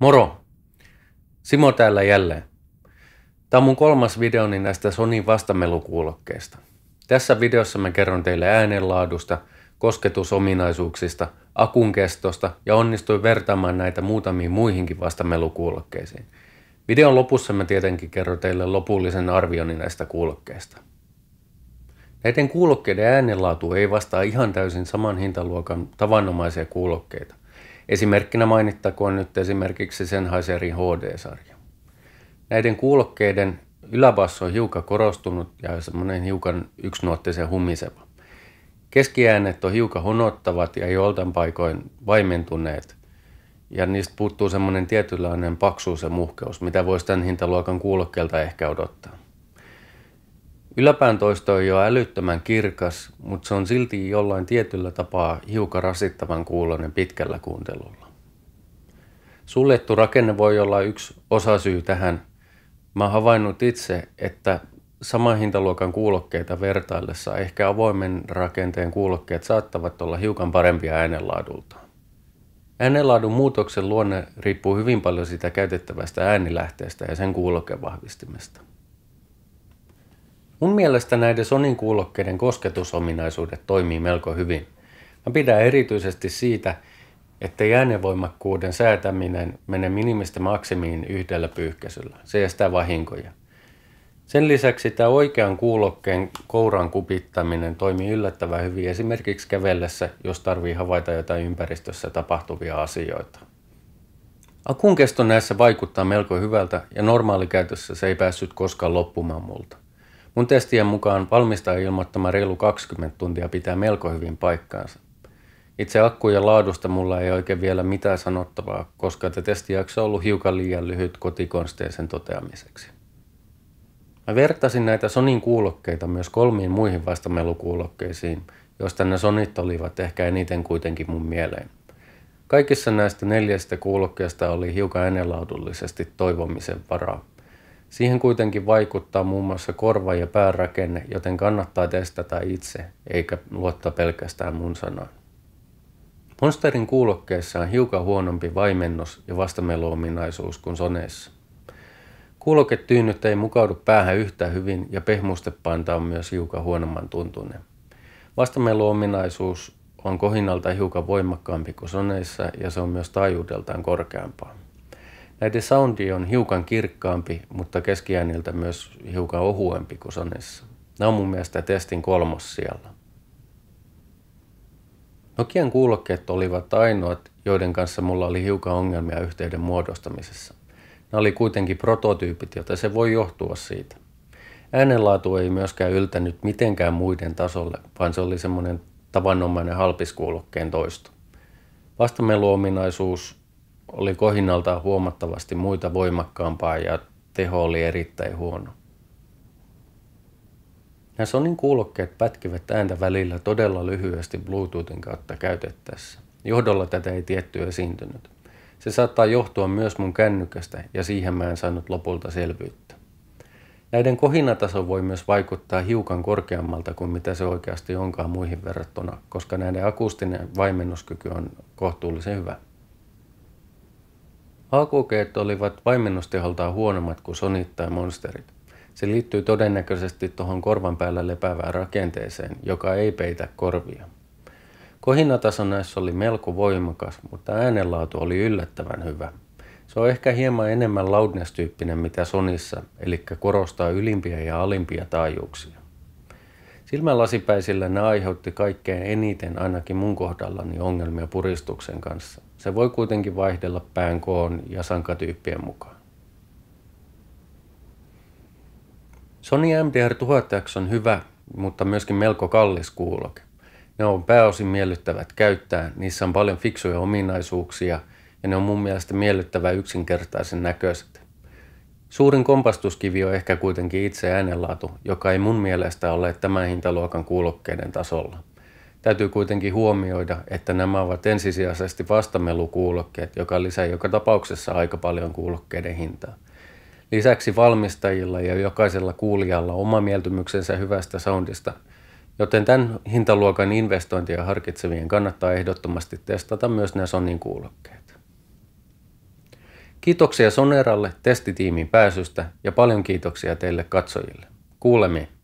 Moro! Simo täällä jälleen. Tämä on mun kolmas videoni niin näistä Sony vastamelukuulokkeista. Tässä videossa mä kerron teille äänenlaadusta, kosketusominaisuuksista, akun kestosta ja onnistuin vertaamaan näitä muutamiin muihinkin vastamelukuulokkeisiin. Videon lopussa mä tietenkin kerron teille lopullisen arvioni näistä kuulokkeista. Näiden kuulokkeiden äänenlaatu ei vastaa ihan täysin saman hintaluokan tavanomaisia kuulokkeita. Esimerkkinä mainittakoon nyt esimerkiksi Sennheiserin HD-sarja. Näiden kuulokkeiden yläbasso on hiukan korostunut ja semmoinen hiukan yksinuottisen humiseva. Keskiäänet on hiukan honottavat ja joltain paikoin vaimentuneet – ja niistä puuttuu semmoinen tietynlainen paksuus ja muhkeus, mitä voisi tämän hintaluokan kuulokkeelta ehkä odottaa. Yläpään toisto on jo älyttömän kirkas, mutta se on silti jollain tietyllä tapaa hiukan rasittavan kuulonen pitkällä kuuntelulla. Suljettu rakenne voi olla yksi osasyy tähän. Mä oon havainnut itse, että saman hintaluokan kuulokkeita vertaillessa ehkä avoimen rakenteen kuulokkeet saattavat olla hiukan parempia äänenlaadulta. Äänenlaadun muutoksen luonne riippuu hyvin paljon sitä käytettävästä äänilähteestä ja sen kuulokkeen vahvistimesta. Mun mielestä näiden Sonin kuulokkeiden kosketusominaisuudet toimii melko hyvin. Mä pidän erityisesti siitä, että äänenvoimakkuuden säätäminen menee minimistä maksimiin yhdellä pyyhkäisyllä. Se estää vahinkoja. Sen lisäksi tämä oikean kuulokkeen kouran kupittaminen toimii yllättävän hyvin esimerkiksi kävellessä, jos tarvii havaita jotain ympäristössä tapahtuvia asioita. Akun kesto näissä vaikuttaa melko hyvältä ja normaalikäytössä se ei päässyt koskaan loppumaan multa. Mun testien mukaan valmistaja ilmoittama reilu 20 tuntia pitää melko hyvin paikkaansa. Itse akkujen laadusta mulla ei oikein vielä mitään sanottavaa, koska te testijakso on ollut hiukan liian lyhyt kotikonsteisen toteamiseksi. Mä vertasin näitä Sonin kuulokkeita myös kolmiin muihin vastamelukuulokkeisiin, joista ne Sonit olivat ehkä eniten kuitenkin mun mieleen. Kaikissa näistä neljästä kuulokkeesta oli hiukan enelaudullisesti toivomisen varaa – Siihen kuitenkin vaikuttaa muun muassa korva- ja päärakenne, joten kannattaa testata itse, eikä luottaa pelkästään mun sanaan. Monsterin kuulokkeessa on hiukan huonompi vaimennus ja vastameluominaisuus kuin soneessa. Kuuloketyynyt ei mukaudu päähän yhtä hyvin ja pehmustepanta on myös hiukan huonomman tuntunen. Vastameluominaisuus on kohinalta hiukan voimakkaampi kuin soneissa ja se on myös taajuudeltaan korkeampaa. Näiden soundi on hiukan kirkkaampi, mutta keskiääniltä myös hiukan ohuempi kuin Sonissa. Nämä on mun mielestä testin kolmos siellä. Nokian kuulokkeet olivat ainoat, joiden kanssa mulla oli hiukan ongelmia yhteyden muodostamisessa. Nämä oli kuitenkin prototyypit, joten se voi johtua siitä. Äänenlaatu ei myöskään yltänyt mitenkään muiden tasolle, vaan se oli semmoinen tavanomainen halpiskuulokkeen toisto. Vastameluominaisuus oli kohinalta huomattavasti muita voimakkaampaa ja teho oli erittäin huono. Nämä Sonin kuulokkeet pätkivät ääntä välillä todella lyhyesti Bluetoothin kautta käytettäessä. Johdolla tätä ei tietty esiintynyt. Se saattaa johtua myös mun kännykästä ja siihen mä en saanut lopulta selvyyttä. Näiden kohinataso voi myös vaikuttaa hiukan korkeammalta kuin mitä se oikeasti onkaan muihin verrattuna, koska näiden akustinen vaimennuskyky on kohtuullisen hyvä. Haakukeet olivat vaimennustiholtaan huonommat kuin sonit tai monsterit. Se liittyy todennäköisesti tuohon korvan päällä lepäävään rakenteeseen, joka ei peitä korvia. Kohinataso näissä oli melko voimakas, mutta äänenlaatu oli yllättävän hyvä. Se on ehkä hieman enemmän loudness-tyyppinen mitä sonissa, eli korostaa ylimpiä ja alimpia taajuuksia. Silmälasipäisillä ne aiheutti kaikkein eniten ainakin mun kohdallani ongelmia puristuksen kanssa. Se voi kuitenkin vaihdella pään koon ja sankatyyppien mukaan. Sony MDR-1000X on hyvä, mutta myöskin melko kallis kuuloke. Ne on pääosin miellyttävät käyttää, niissä on paljon fiksuja ominaisuuksia ja ne on mun mielestä miellyttävä yksinkertaisen näköiset. Suurin kompastuskivi on ehkä kuitenkin itse äänenlaatu, joka ei mun mielestä ole tämän hintaluokan kuulokkeiden tasolla. Täytyy kuitenkin huomioida, että nämä ovat ensisijaisesti vastamelukuulokkeet, joka lisää joka tapauksessa aika paljon kuulokkeiden hintaa. Lisäksi valmistajilla ja jokaisella kuulijalla oma mieltymyksensä hyvästä soundista, joten tämän hintaluokan investointia harkitsevien kannattaa ehdottomasti testata myös nämä Sonin kuulokkeet. Kiitoksia Soneralle testitiimin pääsystä ja paljon kiitoksia teille katsojille. Kuulemiin.